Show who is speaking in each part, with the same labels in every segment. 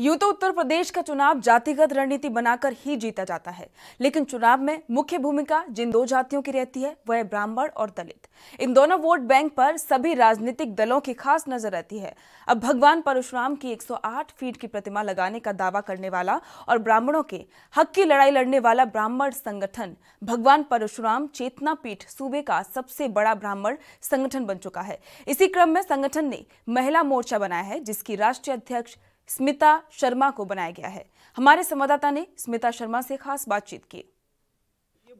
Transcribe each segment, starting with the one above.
Speaker 1: यूं तो उत्तर प्रदेश का चुनाव जातिगत रणनीति बनाकर ही जीता जाता है लेकिन चुनाव में मुख्य भूमिका जिन दो जातियों की रहती है वह ब्राह्मण और दलित इन दोनों वोट बैंक पर सभी राजनीतिक दलों की खास नजर रहती है अब भगवान परशुराम की 108 फीट की प्रतिमा लगाने का दावा करने वाला और ब्राह्मणों के हक की लड़ाई लड़ने वाला ब्राह्मण संगठन भगवान परशुराम चेतना पीठ सूबे का सबसे बड़ा ब्राह्मण संगठन बन चुका है इसी क्रम में संगठन ने महिला मोर्चा बनाया है जिसकी राष्ट्रीय अध्यक्ष स्मिता शर्मा को बनाया गया है हमारे संवाददाता ने स्मिता शर्मा से खास बातचीत की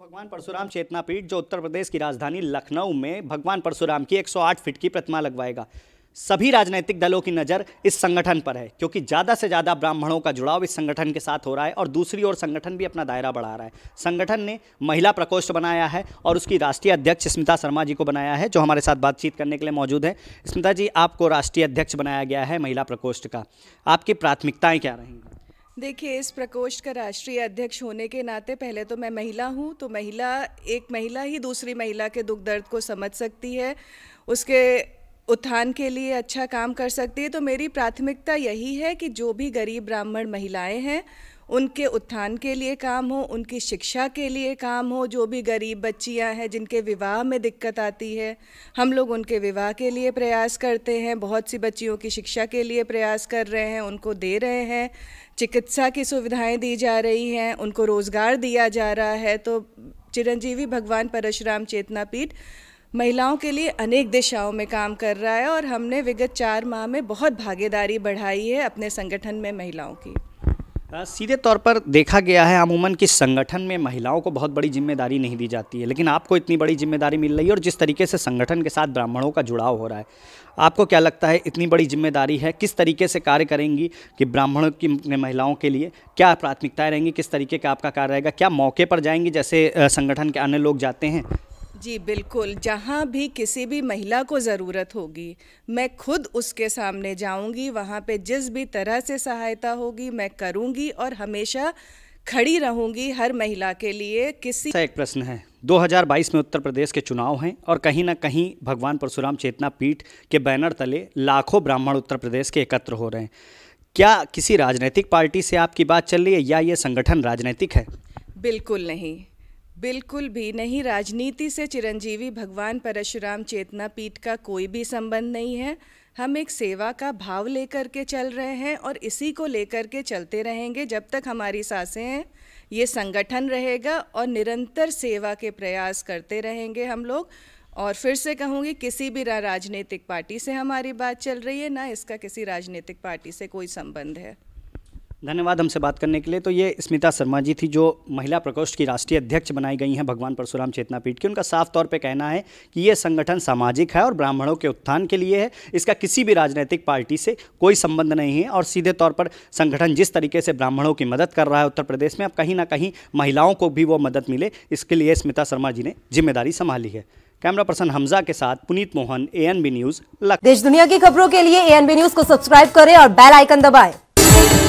Speaker 2: भगवान परशुराम चेतना पीठ जो उत्तर प्रदेश की राजधानी लखनऊ में भगवान परशुराम की 108 फीट की प्रतिमा लगवाएगा सभी राजनीतिक दलों की नज़र इस संगठन पर है क्योंकि ज़्यादा से ज़्यादा ब्राह्मणों का जुड़ाव इस संगठन के साथ हो रहा है और दूसरी ओर संगठन भी अपना दायरा बढ़ा रहा है संगठन ने महिला प्रकोष्ठ बनाया है और उसकी राष्ट्रीय अध्यक्ष स्मिता शर्मा जी को बनाया है जो हमारे साथ बातचीत करने के लिए मौजूद है स्मिता जी आपको राष्ट्रीय अध्यक्ष बनाया गया है महिला प्रकोष्ठ का आपकी प्राथमिकताएँ क्या रहेंगी
Speaker 3: देखिए इस प्रकोष्ठ का राष्ट्रीय अध्यक्ष होने के नाते पहले तो मैं महिला हूँ तो महिला एक महिला ही दूसरी महिला के दुख दर्द को समझ सकती है उसके उत्थान के लिए अच्छा काम कर सकती है तो मेरी प्राथमिकता यही है कि जो भी गरीब ब्राह्मण महिलाएं हैं उनके उत्थान के लिए काम हो उनकी शिक्षा के लिए काम हो जो भी गरीब बच्चियां हैं जिनके विवाह में दिक्कत आती है हम लोग उनके विवाह के लिए प्रयास करते हैं बहुत सी बच्चियों की शिक्षा के लिए प्रयास कर रहे हैं उनको दे रहे हैं चिकित्सा की सुविधाएं दी जा रही हैं उनको रोज़गार दिया जा रहा है तो चिरंजीवी भगवान परशुराम चेतना पीठ महिलाओं के लिए अनेक दिशाओं में काम कर रहा है और हमने विगत चार माह में बहुत भागीदारी बढ़ाई है अपने संगठन में महिलाओं की
Speaker 2: सीधे तौर पर देखा गया है अमूमन कि संगठन में महिलाओं को बहुत बड़ी जिम्मेदारी नहीं दी जाती है लेकिन आपको इतनी बड़ी जिम्मेदारी मिल रही है और जिस तरीके से संगठन के साथ ब्राह्मणों का जुड़ाव हो रहा है आपको क्या लगता है इतनी बड़ी जिम्मेदारी है किस तरीके से कार्य करेंगी कि ब्राह्मणों की महिलाओं के लिए क्या प्राथमिकताएँ रहेंगी किस तरीके का आपका कार्य रहेगा क्या मौके पर जाएंगी जैसे संगठन के अन्य लोग जाते हैं
Speaker 3: जी बिल्कुल जहाँ भी किसी भी महिला को ज़रूरत होगी मैं खुद उसके सामने जाऊँगी वहाँ पे जिस भी तरह से सहायता होगी मैं करूँगी और हमेशा खड़ी रहूँगी हर महिला के लिए
Speaker 2: किसी एक प्रश्न है 2022 में उत्तर प्रदेश के चुनाव हैं और कहीं ना कहीं भगवान परशुराम चेतना पीठ के बैनर तले लाखों ब्राह्मण उत्तर प्रदेश के एकत्र हो रहे हैं क्या किसी राजनीतिक पार्टी से आपकी बात चल रही है या ये संगठन राजनीतिक है
Speaker 3: बिल्कुल नहीं बिल्कुल भी नहीं राजनीति से चिरंजीवी भगवान परशुराम चेतना पीठ का कोई भी संबंध नहीं है हम एक सेवा का भाव लेकर के चल रहे हैं और इसी को लेकर के चलते रहेंगे जब तक हमारी सांसें हैं ये संगठन रहेगा और निरंतर सेवा के प्रयास करते रहेंगे हम लोग और फिर से कहूँगी किसी भी राजनीतिक पार्टी से हमारी बात चल रही है ना इसका किसी राजनीतिक पार्टी से कोई संबंध
Speaker 2: है धन्यवाद हमसे बात करने के लिए तो ये स्मिता शर्मा जी थी जो महिला प्रकोष्ठ की राष्ट्रीय अध्यक्ष बनाई गई हैं भगवान परशुराम चेतना पीठ की उनका साफ तौर पे कहना है कि ये संगठन सामाजिक है और ब्राह्मणों के उत्थान के लिए है इसका किसी भी राजनीतिक पार्टी से कोई संबंध नहीं है और सीधे तौर पर संगठन जिस तरीके से ब्राह्मणों की मदद कर रहा है उत्तर प्रदेश में अब कहीं ना कहीं महिलाओं को भी वो मदद मिले इसके लिए स्मिता शर्मा जी ने जिम्मेदारी संभाली है कैमरा पर्सन हमजा के साथ पुनीत मोहन बी न्यूज
Speaker 1: देश दुनिया की खबरों के लिए बी न्यूज को सब्सक्राइब करें और बेल आइकन दबाएं